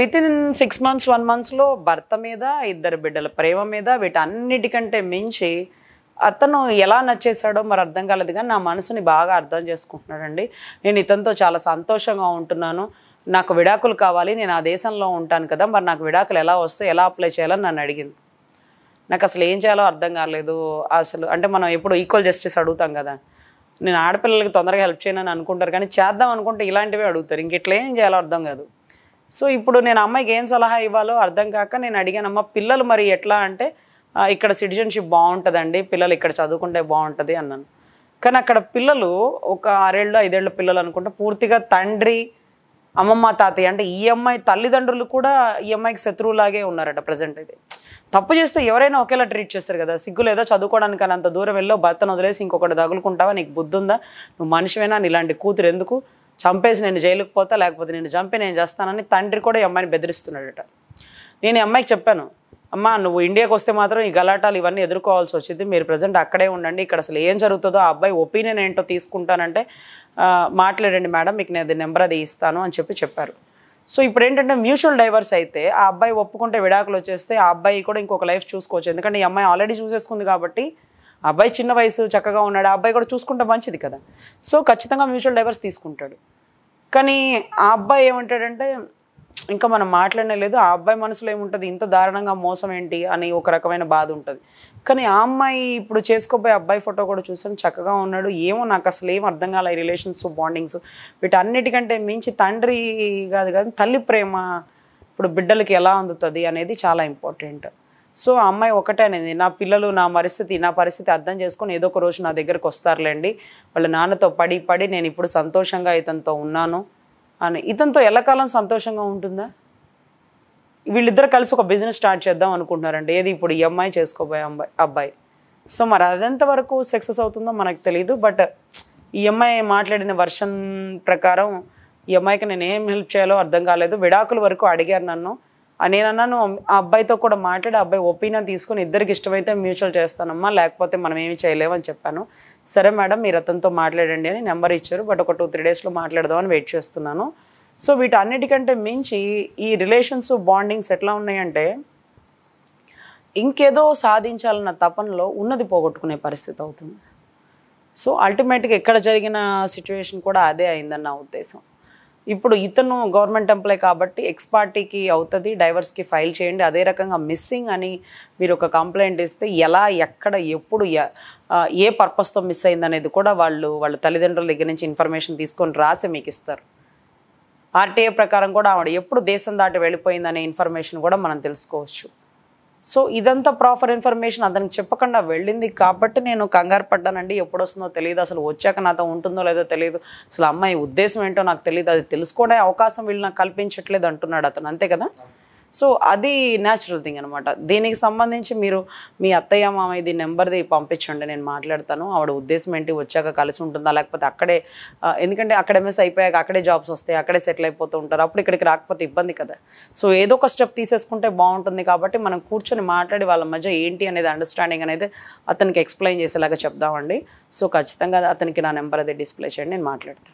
within six months one మంత్స్లో భర్త మీద ఇద్దరు బిడ్డల ప్రేమ మీద వీటన్నిటికంటే మించి అతను ఎలా నచ్చేసాడో మరి అర్థం కాలేదు కానీ నా మనసుని బాగా అర్థం చేసుకుంటున్నాడండి నేను ఇతనితో చాలా సంతోషంగా ఉంటున్నాను నాకు విడాకులు కావాలి నేను ఆ దేశంలో ఉంటాను కదా మరి నాకు విడాకులు ఎలా వస్తే ఎలా అప్లై చేయాలని నన్ను అడిగింది నాకు అసలు ఏం చేయాలో అర్థం కాలేదు అసలు అంటే మనం ఎప్పుడు ఈక్వల్ జస్టిస్ అడుగుతాం కదా నేను ఆడపిల్లలకి తొందరగా హెల్ప్ చేయనని అనుకుంటారు కానీ చేద్దాం అనుకుంటే ఇలాంటివే అడుగుతారు ఇట్లా ఏం చేయాలో అర్థం కాదు సో ఇప్పుడు నేను అమ్మాయికి ఏం సలహా ఇవ్వాలో అర్థం కాక నేను అడిగాను అమ్మ పిల్లలు మరి ఎట్లా అంటే ఇక్కడ సిటిజన్షిప్ బాగుంటుందండి పిల్లలు ఇక్కడ చదువుకుంటే బాగుంటుంది అన్నాను కానీ అక్కడ పిల్లలు ఒక ఆరేళ్ళు ఐదేళ్ల పిల్లలు అనుకుంటే పూర్తిగా తండ్రి అమ్మమ్మ తాతయ్య అంటే ఈ అమ్మాయి తల్లిదండ్రులు కూడా ఈ అమ్మాయికి శత్రువులాగే ఉన్నారట ప్రజెంట్ అయితే తప్పు చేస్తే ఎవరైనా ఒకేలా ట్రీట్ చేస్తారు కదా సిగ్గు లేదా చదువుకోవడానికి అంత దూరం వెళ్ళో భర్తను వదిలేసి ఇంకొకటి తగులుకుంటావా నీకు బుద్ధి ఉందా నువ్వు మనిషివేనా ఇలాంటి కూతురు ఎందుకు చంపేసి నేను జైలుకు పోతా లేకపోతే నేను చంపి నేను చేస్తానని తండ్రి కూడా ఈ అమ్మాయిని బెదిరిస్తున్నాడట నేను ఈ అమ్మాయికి చెప్పాను అమ్మ నువ్వు ఇండియాకి వస్తే మాత్రం ఈ గలాటాలు ఇవన్నీ ఎదుర్కోవాల్సి వచ్చింది మీరు ప్రజెంట్ అక్కడే ఉండండి ఇక్కడ అసలు ఏం జరుగుతుందో ఆ అబ్బాయి ఒపీనియన్ ఏంటో తీసుకుంటానంటే మాట్లాడండి మేడం మీకు నేను నెంబర్ అది ఇస్తాను అని చెప్పి చెప్పారు సో ఇప్పుడు ఏంటంటే మ్యూచువల్ డైవర్స్ అయితే ఆ అబ్బాయి ఒప్పుకుంటే విడాకులు వచ్చేస్తే ఆ అబ్బాయి కూడా ఇంకొక లైఫ్ చూసుకోవచ్చు ఎందుకంటే ఈ అమ్మాయి ఆల్రెడీ చూసేసుకుంది కాబట్టి అబ్బాయి చిన్న వయసు చక్కగా ఉన్నాడు ఆ అబ్బాయి కూడా చూసుకుంటే మంచిది కదా సో ఖచ్చితంగా మ్యూచువల్ డైవర్స్ తీసుకుంటాడు కానీ ఆ అబ్బాయి ఏమంటాడంటే ఇంకా మనం మాట్లాడనే లేదు ఆ అబ్బాయి మనసులో ఏముంటుంది ఇంత దారుణంగా మోసం ఏంటి అని ఒక రకమైన బాధ ఉంటుంది కానీ ఆ అమ్మాయి ఇప్పుడు చేసుకోబోయే అబ్బాయి ఫోటో కూడా చూసాను చక్కగా ఉన్నాడు ఏమో నాకు అసలు ఏం అర్థం కాలే రిలేషన్స్ బాండింగ్స్ వీటన్నిటికంటే మించి తండ్రి కాదు కానీ తల్లి ప్రేమ ఇప్పుడు బిడ్డలకి ఎలా అందుతుంది అనేది చాలా ఇంపార్టెంట్ సో ఆ అమ్మాయి ఒకటే అనేది నా పిల్లలు నా పరిస్థితి నా పరిస్థితి అర్థం చేసుకుని ఏదో ఒక రోజు నా దగ్గరకు వస్తారులేండి వాళ్ళ నాన్నతో పడి పడి నేను ఇప్పుడు సంతోషంగా ఇతనితో ఉన్నాను అని ఇతనితో ఎల్లకాలం సంతోషంగా ఉంటుందా వీళ్ళిద్దరు కలిసి ఒక బిజినెస్ స్టార్ట్ చేద్దాం అనుకుంటున్నారండి ఏది ఇప్పుడు ఈ అమ్మాయి చేసుకోబోయే అమ్మాయి అబ్బాయి సో మరి అదెంత వరకు సక్సెస్ అవుతుందో మనకు తెలియదు బట్ ఈ అమ్మాయి మాట్లాడిన వర్షన్ ప్రకారం ఈ అమ్మాయికి నేను ఏం హెల్ప్ చేయాలో అర్థం కాలేదు విడాకుల వరకు అడిగారు నన్ను నేను అన్నాను ఆ అబ్బాయితో కూడా మాట్లాడి అబ్బాయి ఒపీనియన్ తీసుకుని ఇద్దరికి ఇష్టమైతే మ్యూచువల్ చేస్తానమ్మా లేకపోతే మనం ఏమి చేయలేమని చెప్పాను సరే మేడం మీరు అతనితో మాట్లాడండి అని నెంబర్ ఇచ్చారు బట్ ఒక టూ త్రీ డేస్లో మాట్లాడదామని వెయిట్ చేస్తున్నాను సో వీటన్నిటికంటే మించి ఈ రిలేషన్స్ బాండింగ్స్ ఎట్లా ఉన్నాయంటే ఇంకేదో సాధించాలన్న తపనలో ఉన్నది పోగొట్టుకునే పరిస్థితి అవుతుంది సో అల్టిమేట్గా ఎక్కడ జరిగిన సిచ్యువేషన్ కూడా అదే అయిందని నా ఉద్దేశం ఇప్పుడు ఇతను గవర్నమెంట్ ఎంప్లాయ్ కాబట్టి ఎక్స్ పార్టీకి అవుతుంది డైవర్స్కి ఫైల్ చేయండి అదే రకంగా మిస్సింగ్ అని మీరు ఒక కంప్లైంట్ ఇస్తే ఎలా ఎక్కడ ఎప్పుడు ఏ పర్పస్తో మిస్ అయింది అనేది కూడా వాళ్ళు వాళ్ళ తల్లిదండ్రుల దగ్గర నుంచి ఇన్ఫర్మేషన్ తీసుకొని రాసి మీకు ఇస్తారు ఆర్టీఏ ప్రకారం కూడా ఆవిడ ఎప్పుడు దేశం దాటి వెళ్ళిపోయిందనే ఇన్ఫర్మేషన్ కూడా మనం తెలుసుకోవచ్చు సో ఇదంతా ప్రాపర్ ఇన్ఫర్మేషన్ అతనికి చెప్పకుండా వెళ్ళింది కాబట్టి నేను కంగారు పడ్డానండి ఎప్పుడు వస్తుందో తెలియదు అసలు వచ్చాక నాతో ఉంటుందో లేదో తెలియదు అసలు అమ్మాయి ఉద్దేశం ఏంటో నాకు తెలియదు అది తెలుసుకోవడానికి అవకాశం వీళ్ళు నాకు కల్పించట్లేదు అంటున్నాడు అతను అంతే కదా సో అది న్యాచురల్ థింగ్ అనమాట దీనికి సంబంధించి మీరు మీ అత్తయ్య మామయ్యది నెంబర్ది పంపించండి నేను మాట్లాడతాను ఆవిడ ఉద్దేశం ఏంటి వచ్చాక కలిసి ఉంటుందా లేకపోతే అక్కడే ఎందుకంటే అక్కడ మిస్ అయిపోయాక అక్కడే జాబ్స్ వస్తాయి అక్కడే సెటిల్ అయిపోతూ ఉంటారు అప్పుడు ఇక్కడికి రాకపోతే ఇబ్బంది కదా సో ఏదో ఒక స్టెప్ తీసేసుకుంటే బాగుంటుంది కాబట్టి మనం కూర్చొని మాట్లాడి వాళ్ళ మధ్య ఏంటి అనేది అండర్స్టాండింగ్ అనేది అతనికి ఎక్స్ప్లెయిన్ చేసేలాగా చెప్దామండి సో ఖచ్చితంగా అతనికి నా నెంబర్ అది డిస్ప్లే చేయండి నేను మాట్లాడతాను